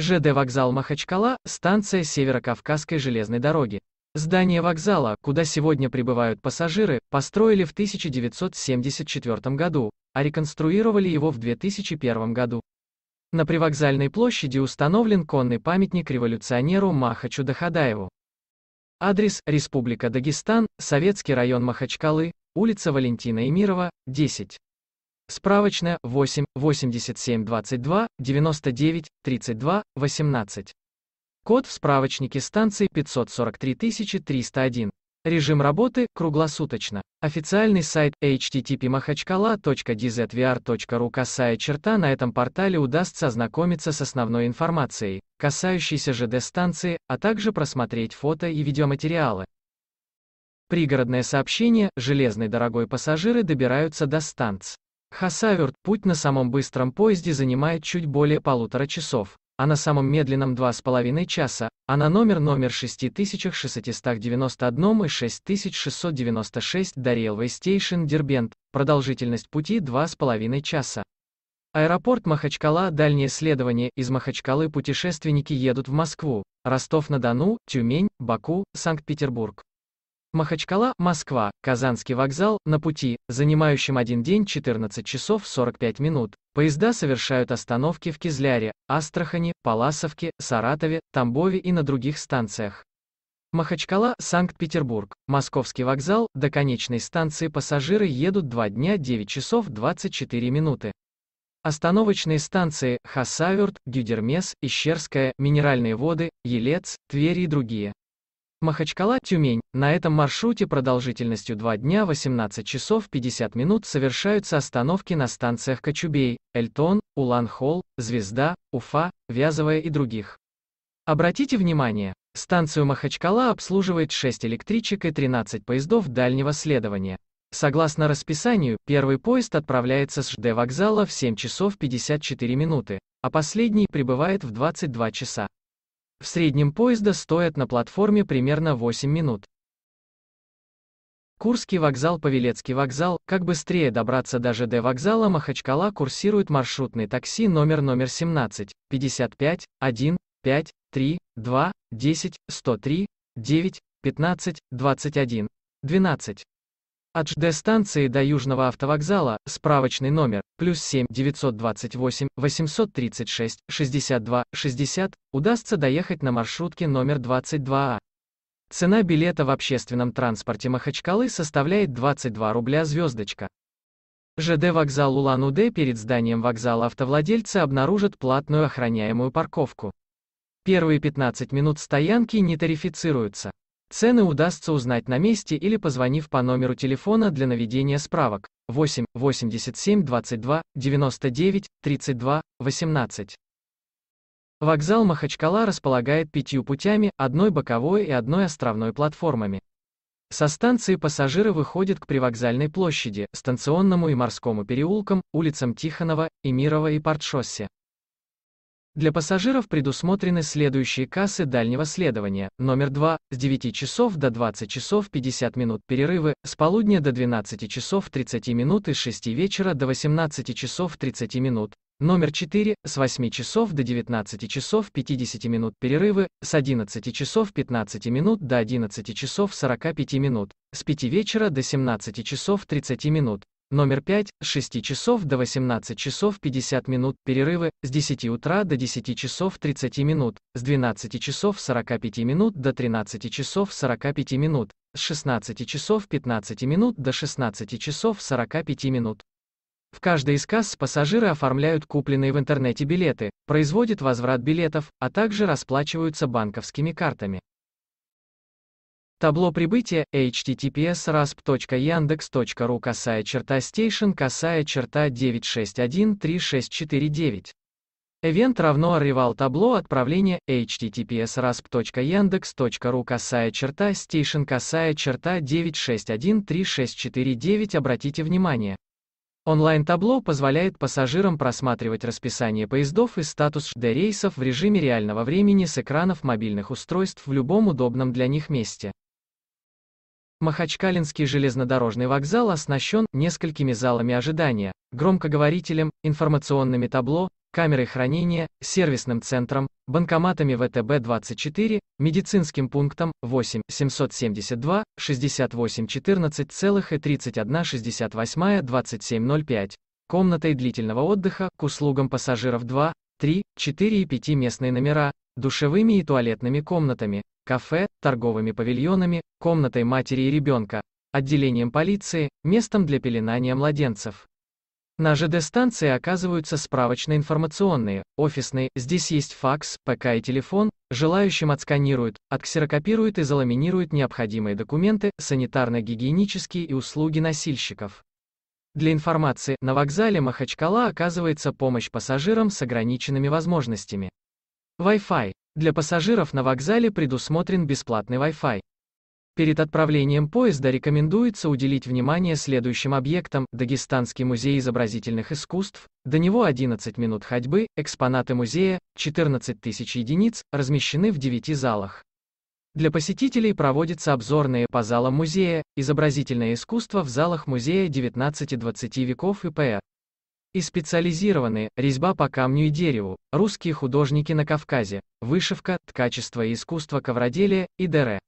ЖД вокзал Махачкала, станция Северокавказской железной дороги. Здание вокзала, куда сегодня прибывают пассажиры, построили в 1974 году, а реконструировали его в 2001 году. На привокзальной площади установлен конный памятник революционеру Махачу Дахадаеву. Адрес – Республика Дагестан, Советский район Махачкалы, улица Валентина Эмирова, 10. Справочная 8 87 22 99 32 18. Код в справочнике станции 543 301. Режим работы – круглосуточно. Официальный сайт http mahachkaladzvrru Касая черта на этом портале удастся ознакомиться с основной информацией, касающейся ЖД-станции, а также просмотреть фото и видеоматериалы. Пригородное сообщение, Железной дорогой пассажиры добираются до станции. Хасаверт путь на самом быстром поезде занимает чуть более полутора часов, а на самом медленном два с половиной часа, а на номер номер 6691 и 6696 до Railway Station Дербент, продолжительность пути два с половиной часа. Аэропорт Махачкала, дальнее следование, из Махачкалы путешественники едут в Москву, Ростов-на-Дону, Тюмень, Баку, Санкт-Петербург. Махачкала, Москва, Казанский вокзал, на пути, занимающем один день 14 часов 45 минут. Поезда совершают остановки в Кизляре, Астрахани, Паласовке, Саратове, Тамбове и на других станциях. Махачкала, Санкт-Петербург, Московский вокзал, до конечной станции пассажиры едут 2 дня 9 часов 24 минуты. Остановочные станции Хасавюрт, Гюдермес, Ищерская, Минеральные воды, Елец, Тверь и другие. Махачкала, Тюмень. На этом маршруте продолжительностью 2 дня 18 часов 50 минут совершаются остановки на станциях Кочубей, Эльтон, Улан-Хол, Звезда, Уфа, Вязовая и других. Обратите внимание, станцию Махачкала обслуживает 6 электричек и 13 поездов дальнего следования. Согласно расписанию, первый поезд отправляется с ЖД вокзала в 7 часов 54 минуты, а последний прибывает в 22 часа. В среднем поезда стоят на платформе примерно 8 минут. Курский вокзал Павелецкий вокзал, как быстрее добраться до ЖД вокзала Махачкала курсирует маршрутный такси номер номер 17, 55, 1, 5, 3, 2, 10, 103, 9, 15, 21, 12. От ЖД-станции до Южного автовокзала, справочный номер, плюс 7 928 836 62 60, удастся доехать на маршрутке номер 22А. А. Цена билета в общественном транспорте Махачкалы составляет 22 рубля звездочка. ЖД вокзал Улан-Удэ перед зданием вокзала автовладельцы обнаружат платную охраняемую парковку. Первые 15 минут стоянки не тарифицируются. Цены удастся узнать на месте или позвонив по номеру телефона для наведения справок 8 87 22 99 32 18. Вокзал Махачкала располагает пятью путями, одной боковой и одной островной платформами. Со станции пассажиры выходят к привокзальной площади, станционному и морскому переулкам, улицам Тихонова, Эмирова и Портшоссе. Для пассажиров предусмотрены следующие кассы дальнего следования, номер 2, с 9 часов до 20 часов 50 минут перерывы, с полудня до 12 часов 30 минут и с 6 вечера до 18 часов 30 минут, номер 4, с 8 часов до 19 часов 50 минут перерывы, с 11 часов 15 минут до 11 часов 45 минут, с 5 вечера до 17 часов 30 минут, Номер 5, с 6 часов до 18 часов 50 минут, перерывы, с 10 утра до 10 часов 30 минут, с 12 часов 45 минут до 13 часов 45 минут, с 16 часов 15 минут до 16 часов 45 минут. В каждой из касс пассажиры оформляют купленные в интернете билеты, производят возврат билетов, а также расплачиваются банковскими картами. Табло прибытия https rasp.yandex.ru косая черта station косая черта 9613649. Event равно arrival табло отправления https rasp.yandex.ru косая черта station косая черта 9613649 Обратите внимание. Онлайн-табло позволяет пассажирам просматривать расписание поездов и статус ЖД рейсов в режиме реального времени с экранов мобильных устройств в любом удобном для них месте. Махачкалинский железнодорожный вокзал оснащен несколькими залами ожидания, громкоговорителем, информационными табло, камерой хранения, сервисным центром, банкоматами ВТБ-24, медицинским пунктом 8 772 68 14,31 68 2705, комнатой длительного отдыха к услугам пассажиров 2, 3, 4 и 5 местные номера, душевыми и туалетными комнатами, кафе, торговыми павильонами, комнатой матери и ребенка, отделением полиции, местом для пеленания младенцев. На ЖД-станции оказываются справочно-информационные, офисные, здесь есть факс, ПК и телефон, желающим отсканируют, отксерокопируют и заламинируют необходимые документы, санитарно-гигиенические и услуги носильщиков. Для информации, на вокзале Махачкала оказывается помощь пассажирам с ограниченными возможностями. Wi-Fi. Для пассажиров на вокзале предусмотрен бесплатный Wi-Fi. Перед отправлением поезда рекомендуется уделить внимание следующим объектам. Дагестанский музей изобразительных искусств, до него 11 минут ходьбы, экспонаты музея, 14 тысяч единиц, размещены в 9 залах. Для посетителей проводятся обзорные по залам музея, изобразительное искусство в залах музея 19-20 веков и п.э. А. И специализированные, резьба по камню и дереву, русские художники на Кавказе, вышивка, ткачество и искусство ковроделия и д.р. Э.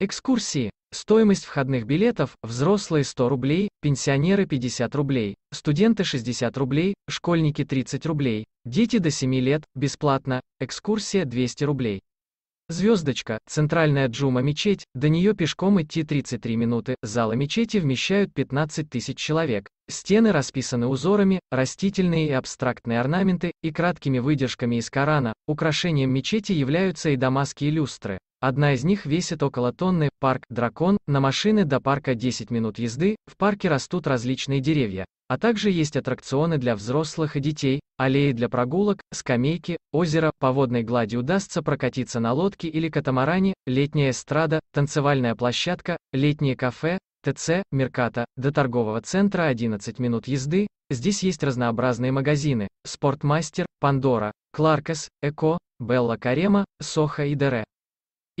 Экскурсии. Стоимость входных билетов, взрослые 100 рублей, пенсионеры 50 рублей, студенты 60 рублей, школьники 30 рублей, дети до 7 лет, бесплатно, экскурсия 200 рублей. Звездочка, центральная Джума-мечеть, до нее пешком идти 33 минуты, залы мечети вмещают 15 тысяч человек. Стены расписаны узорами, растительные и абстрактные орнаменты, и краткими выдержками из Корана. Украшением мечети являются и дамасские люстры. Одна из них весит около тонны, парк «Дракон», на машины до парка 10 минут езды, в парке растут различные деревья. А также есть аттракционы для взрослых и детей, аллеи для прогулок, скамейки, озеро, по водной глади удастся прокатиться на лодке или катамаране, летняя эстрада, танцевальная площадка, летнее кафе, ТЦ, Мерката, до торгового центра 11 минут езды, здесь есть разнообразные магазины, Спортмастер, Пандора, Кларкес, Эко, Белла Карема, Соха и Дере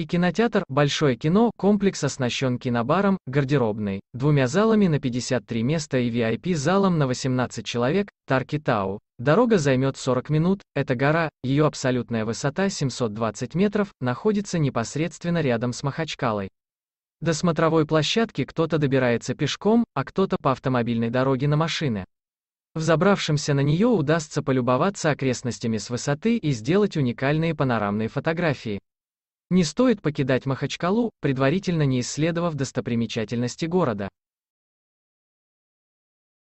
и кинотеатр «Большое кино» комплекс оснащен кинобаром, гардеробной, двумя залами на 53 места и VIP-залом на 18 человек, Таркитау. Дорога займет 40 минут, эта гора, ее абсолютная высота 720 метров, находится непосредственно рядом с Махачкалой. До смотровой площадки кто-то добирается пешком, а кто-то по автомобильной дороге на машине. Взобравшимся на нее удастся полюбоваться окрестностями с высоты и сделать уникальные панорамные фотографии. Не стоит покидать Махачкалу, предварительно не исследовав достопримечательности города.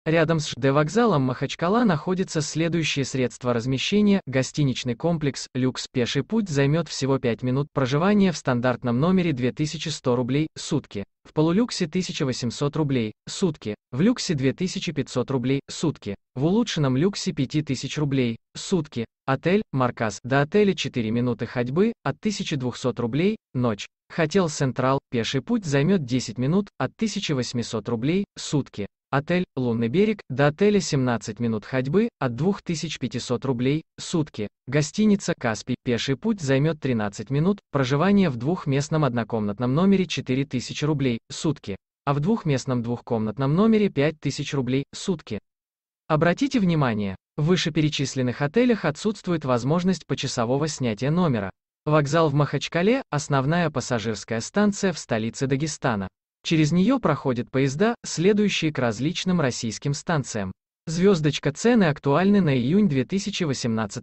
Рядом с ЖД вокзалом Махачкала находится следующее средство размещения, гостиничный комплекс «Люкс». Пеший путь займет всего 5 минут, проживание в стандартном номере 2100 рублей, сутки. В полулюксе 1800 рублей, сутки. В люксе 2500 рублей, сутки. В улучшенном люксе 5000 рублей, сутки. Отель, Маркас до отеля 4 минуты ходьбы, от 1200 рублей, ночь. Хотел Централ, пеший путь займет 10 минут, от 1800 рублей, сутки. Отель «Лунный берег» до отеля 17 минут ходьбы от 2500 рублей, сутки. Гостиница «Каспий» пеший путь займет 13 минут, проживание в двухместном однокомнатном номере 4000 рублей, сутки. А в двухместном двухкомнатном номере 5000 рублей, сутки. Обратите внимание, в вышеперечисленных отелях отсутствует возможность почасового снятия номера. Вокзал в Махачкале – основная пассажирская станция в столице Дагестана. Через нее проходят поезда, следующие к различным российским станциям. Звездочка цены актуальны на июнь 2018